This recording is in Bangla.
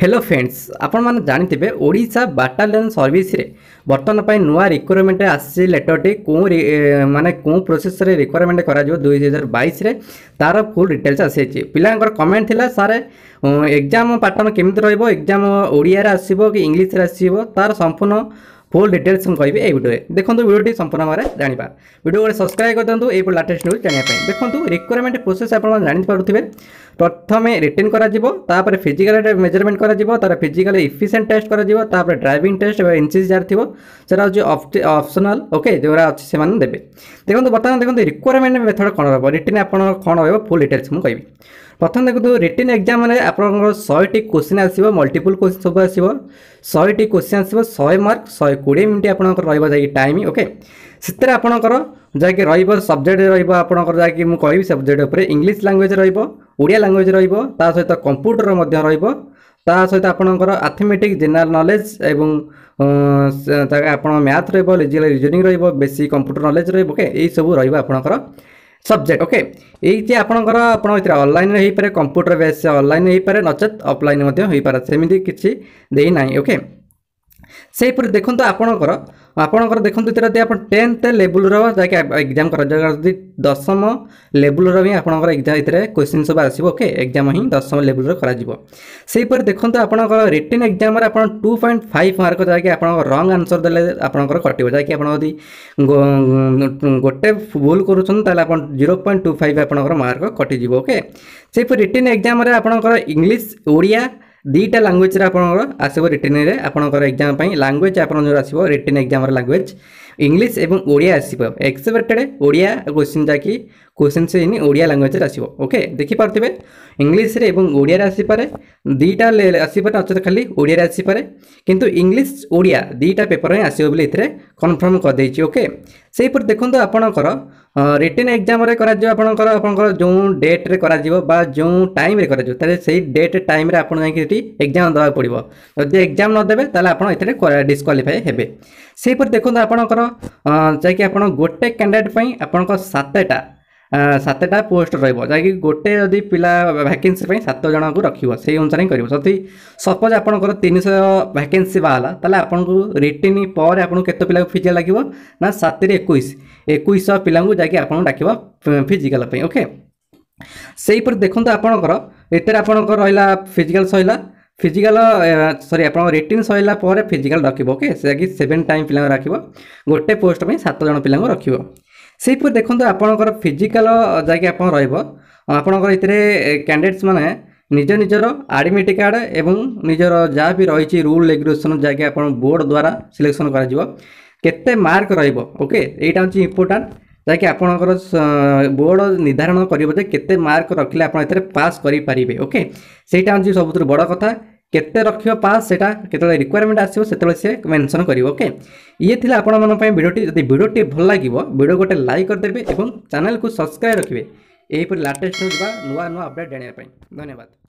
হ্যালো ফ্রেন্ডস আপনার জাঁথিবে ওড়শা বাটালিয়ন সর্ভিসে বর্তমান পাই নূয় রিক্রুটমেন্ট আসছে লেটরটি কেউ মানে কেউ প্রোসেসরে রিক্রুটমেন্ট করা দুই হাজার বাইশে তার ফুল ডিটেলস আসিছে পিলাঙ্কর কমেন্ট লা স্যার এক্সাম প্যাটর্ন কেমি রহব এক্সাম ওড়িয়ার আসব কি ইংলিশে আসব তার সম্পূর্ণ ফুল ডিটেলস মু কবি এই ভিডিওরে দেখুন ভিডিওটি সম্পূর্ণ ভাবে জাঁয়া ভিডিও সবসক্রাইব করে দিও এইপর লাটেস্ট নিউজ জাঁয়া দেখুন রিক্রুটমেন্ট প্রোসেস আপনার জাঁপারে প্রথমে রিটেন করা যাব তাপরে ফিজিক্যাল মেজরমেন্ট করা যাব তার ফিজিক্যাল ইফিসিয়েন্ট টেস্ট করা যাব তাপরে ড্রাইভিং টেস্ট এবং এনসিসি যার থিব সেটা হচ্ছে অপশনাল ওকে যেগুলা আছে সেমানে দেবে দেখুন বর্তমানে দেখুন রিকোয়ারমেন্ট মেথড কোণ রব রিটেন আপনার কোণ রহব ফুল ডিটেলস মু কইবি প্রথম দেখুন রিটেন এক্সামে আপনার শহেটি কোশ্চিন আসব মল্টিপুল কোশ্চিন সব আসব শহেটি কোশ্চিন আসব শহে মার্ক শহে কোড়িয়ে মিনিট আপনার রহব যাই টাইম ওকে সেতরে আপনার যাকে রহব সবজেক্ট রহব আপনার যাকে মু কবি সবজেক্ট উপরে ইংলিশ ল্যাঙ্গুয়েজ রহব ଓଡ଼ିଆ ଲାଙ୍ଗୁଏଜ୍ ରହିବ ତା ସହିତ କମ୍ପ୍ୟୁଟର ମଧ୍ୟ ରହିବ ତା ସହିତ ଆପଣଙ୍କର ଆଥମେଟିକ୍ ଜେନେରାଲ ନଲେଜ ଏବଂ ଆପଣ ମ୍ୟାଥ୍ ରହିବ ରିଜନିଂ ରହିବ ବେଶୀ କମ୍ପ୍ୟୁଟର ନଲେଜ ରହିବ ଓକେ ଏଇସବୁ ରହିବ ଆପଣଙ୍କର ସବଜେକ୍ଟ ଓକେ ଏଇ ଯେ ଆପଣଙ୍କର ଆପଣ ଏଥିରେ ଅନଲାଇନ୍ରେ ହେଇପାରେ କମ୍ପ୍ୟୁଟର ବେସ୍ ଅନଲାଇନ୍ ହେଇପାରେ ନଚେତ୍ ଅଫଲାଇନ୍ ମଧ୍ୟ ହେଇପାରେ ସେମିତି କିଛି ଦେଇନାହିଁ ଓକେ ସେହିପରି ଦେଖନ୍ତୁ ଆପଣଙ୍କର ଆପଣଙ୍କର ଦେଖନ୍ତୁ ଏଥିରେ ଯଦି ଆପଣ ଟେନ୍ଥ ଲେବୁଲ୍ର ଯାଇକି ଏକ୍ଜାମ୍ କରାଯାଏ ଯଦି ଦଶମ ଲେବୁଲ୍ର ହିଁ ଆପଣଙ୍କର ଏକ୍ଜାମ୍ ଏଥିରେ କ୍ୱେଶ୍ଚିନ୍ ସବୁ ଆସିବ ଓକେ ଏକ୍ଜାମ୍ ହିଁ ଦଶମ ଲେବୁଲ୍ର କରାଯିବ ସେହିପରି ଦେଖନ୍ତୁ ଆପଣଙ୍କର ରିଟିନ୍ ଏକ୍ଜାମ୍ରେ ଆପଣ ଟୁ ପଏଣ୍ଟ ଫାଇଭ୍ ମାର୍କ ଯାଇକି ଆପଣଙ୍କ ରଙ୍ଗ ଆନ୍ସର୍ ଦେଲେ ଆପଣଙ୍କର କଟିବ ଯାହାକି ଆପଣ ଯଦି ଗୋଟେ ଭୁଲ୍ କରୁଛନ୍ତି ତାହେଲେ ଆପଣ ଜିରୋ ପଏଣ୍ଟ ଟୁ ଫାଇଭ୍ ଆପଣଙ୍କର ମାର୍କ କଟିଯିବ ଓକେ ସେହିପରି ରିଟିନ୍ ଏକ୍ଜାମ୍ରେ ଆପଣଙ୍କର ଇଂଲିଶ ଓଡ଼ିଆ দুইটা ল্যাঙ্গুয়েজরে আপনার আসব রিটেনরে আপনার এক্সাম ল্যাঙ্গুয়েজ আপনার যে আসব রিটেন এক্সামর ল্যাঙ্গুয়েজ ইংলিশ এবং ওড়িয়া আসব এক্সপেক্টেড ওড়িয়া কোশ্চিন যা কি কোশ্চিন্স ইন ଓଡ଼ିଆ ଲାଙ୍ଗୁଏଜ୍ରେ ଆସିବ ଓକେ ଦେଖିପାରୁଥିବେ ଇଂଲିଶରେ ଏବଂ ଓଡ଼ିଆରେ ଆସିପାରେ ଦୁଇଟା ଆସିପାରେ ନଚେତ ଖାଲି ଓଡ଼ିଆରେ ଆସିପାରେ କିନ୍ତୁ ଇଂଲିଶ ଓଡ଼ିଆ ଦୁଇଟା ପେପର ହିଁ ଆସିବ ବୋଲି ଏଥିରେ କନଫର୍ମ କରିଦେଇଛି ଓକେ ସେହିପରି ଦେଖନ୍ତୁ ଆପଣଙ୍କର ରିଟର୍ନ ଏକ୍ଜାମ୍ରେ କରାଯିବ ଆପଣଙ୍କର ଆପଣଙ୍କର ଯେଉଁ ଡେଟ୍ରେ କରାଯିବ ବା ଯେଉଁ ଟାଇମ୍ରେ କରାଯିବ ତାହେଲେ ସେଇ ଡେଟ୍ ଟାଇମ୍ରେ ଆପଣ ଯାଇକି ଏଠି ଏକ୍ଜାମ୍ ଦେବାକୁ ପଡ଼ିବ ଯଦି ଏକ୍ଜାମ୍ ନଦେବେ ତାହେଲେ ଆପଣ ଏଥିରେ ଡିସ୍କ୍ୱାଲିଫାଏ ହେବେ ସେହିପରି ଦେଖନ୍ତୁ ଆପଣଙ୍କର ଯାଇକି ଆପଣ ଗୋଟେ କ୍ୟାଣ୍ଡିଡେଟ୍ ପାଇଁ ଆପଣଙ୍କ ସାତଟା ସାତଟା ପୋଷ୍ଟ ରହିବ ଯାହାକି ଗୋଟେ ଯଦି ପିଲା ଭ୍ୟାକେନ୍ସି ପାଇଁ ସାତ ଜଣଙ୍କୁ ରଖିବ ସେଇ ଅନୁସାରେ ହିଁ କରିବ ଯଦି ସପୋଜ୍ ଆପଣଙ୍କର ତିନିଶହ ଭ୍ୟାକେନ୍ସି ବାହାରିଲା ତାହେଲେ ଆପଣଙ୍କୁ ରିଟିନ୍ ପରେ ଆପଣଙ୍କୁ କେତେ ପିଲାକୁ ଫିଜିକାଲ୍ ଲାଗିବ ନା ସାତରୁ ଏକୋଇଶ ଏକୋଇଶଶହ ପିଲାଙ୍କୁ ଯାଇକି ଆପଣଙ୍କୁ ଡାକିବ ଫିଜିକାଲ୍ ପାଇଁ ଓକେ ସେହିପରି ଦେଖନ୍ତୁ ଆପଣଙ୍କର ଏଥିରେ ଆପଣଙ୍କର ରହିଲା ଫିଜିକାଲ୍ ସରିଲା ଫିଜିକାଲ ସରି ଆପଣଙ୍କ ରିଟିନ୍ ସରିଲା ପରେ ଫିଜିକାଲ ରଖିବ ଓକେ ସେ ଯାକି ସେଭେନ୍ ଟାଇମ୍ ପିଲାଙ୍କୁ ରଖିବ ଗୋଟେ ପୋଷ୍ଟ ପାଇଁ ସାତ ଜଣ ପିଲାଙ୍କୁ ରଖିବ ସେହିପରି ଦେଖନ୍ତୁ ଆପଣଙ୍କର ଫିଜିକାଲ ଯାଇକି ଆପଣ ରହିବ ଆପଣଙ୍କର ଏଥିରେ କ୍ୟାଣ୍ଡିଡେଟ୍ସ ମାନେ ନିଜ ନିଜର ଆଡ଼ମିଟ୍ କାର୍ଡ଼ ଏବଂ ନିଜର ଯାହା ବି ରହିଛି ରୁଲ୍ ରେଗୁଲେସନ୍ ଯାହାକି ଆପଣ ବୋର୍ଡ଼ ଦ୍ୱାରା ସିଲେକ୍ସନ୍ କରାଯିବ କେତେ ମାର୍କ ରହିବ ଓକେ ଏଇଟା ହେଉଛି ଇମ୍ପୋର୍ଟାଣ୍ଟ ଯାହାକି ଆପଣଙ୍କର ବୋର୍ଡ଼ ନିର୍ଦ୍ଧାରଣ କରିବ ଯେ କେତେ ମାର୍କ ରଖିଲେ ଆପଣ ଏଥିରେ ପାସ୍ କରିପାରିବେ ଓକେ ସେଇଟା ହେଉଛି ସବୁଥିରୁ ବଡ଼ କଥା କେତେ ରଖିବ ପାସ୍ ସେଇଟା କେତେବେଳେ ରିକ୍ୱାରମେଣ୍ଟ ଆସିବ ସେତେବେଳେ ସେ ମେନସନ୍ କରିବ ଓକେ ଇଏ ଥିଲା ଆପଣମାନଙ୍କ ପାଇଁ ଭିଡ଼ିଓଟି ଯଦି ଭିଡ଼ିଓଟି ଭଲ ଲାଗିବ ଭିଡ଼ିଓ ଗୋଟେ ଲାଇକ୍ କରିଦେବେ ଏବଂ ଚ୍ୟାନେଲକୁ ସବସ୍କ୍ରାଇବ୍ ରଖିବେ ଏହିପରି ଲାଟେଷ୍ଟ ଯିବା ନୂଆ ନୂଆ ଅପଡ଼େଟ୍ ଜାଣିବା ପାଇଁ ଧନ୍ୟବାଦ